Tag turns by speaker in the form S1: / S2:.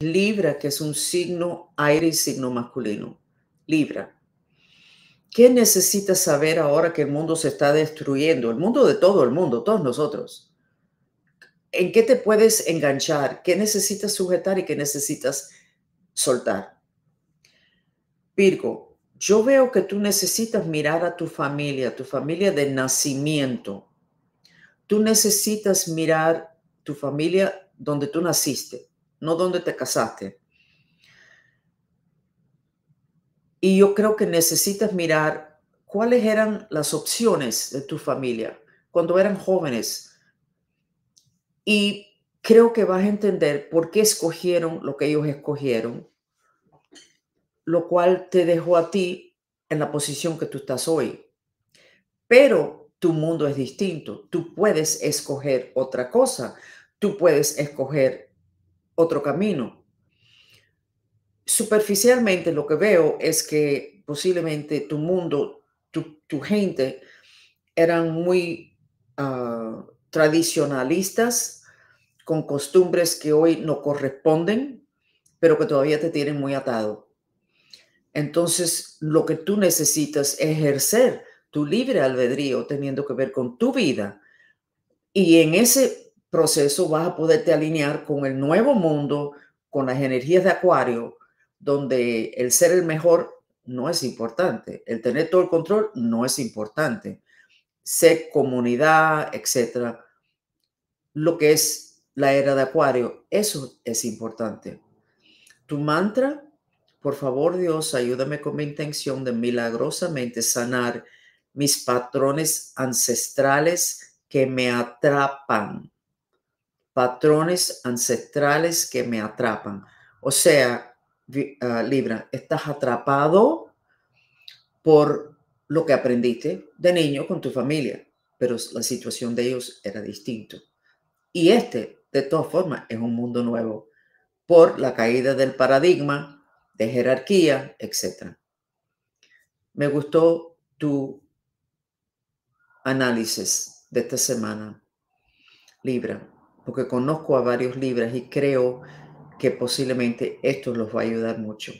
S1: Libra, que es un signo aire y signo masculino. Libra. ¿Qué necesitas saber ahora que el mundo se está destruyendo? El mundo de todo el mundo, todos nosotros. ¿En qué te puedes enganchar? ¿Qué necesitas sujetar y qué necesitas soltar? Virgo, yo veo que tú necesitas mirar a tu familia, tu familia de nacimiento. Tú necesitas mirar tu familia donde tú naciste no dónde te casaste. Y yo creo que necesitas mirar cuáles eran las opciones de tu familia cuando eran jóvenes. Y creo que vas a entender por qué escogieron lo que ellos escogieron, lo cual te dejó a ti en la posición que tú estás hoy. Pero tu mundo es distinto. Tú puedes escoger otra cosa. Tú puedes escoger otro camino. Superficialmente lo que veo es que posiblemente tu mundo, tu, gente, eran muy ah, tradicionalistas, con costumbres que hoy no corresponden, pero que todavía te tienen muy atado. Entonces, lo que tú necesitas es ejercer tu libre albedrío teniendo que ver con tu vida. Y en ese proceso vas a poderte alinear con el nuevo mundo, con las energías de Acuario, donde el ser el mejor no es importante, el tener todo el control no es importante. Ser comunidad, etcétera. Lo que es la era de Acuario, eso es importante. Tu mantra, por favor Dios, ayúdame con mi intención de milagrosamente sanar mis patrones ancestrales que me atrapan patrones ancestrales que me atrapan. O sea, ah, Libra, estás atrapado por lo que aprendiste de niño con tu familia, pero la situación de ellos era distinta. Y este, de todas formas, es un mundo nuevo por la caída del paradigma, de jerarquía, etc. Me gustó tu análisis de esta semana, Libra porque conozco a varios libras y creo que posiblemente esto los va a ayudar mucho.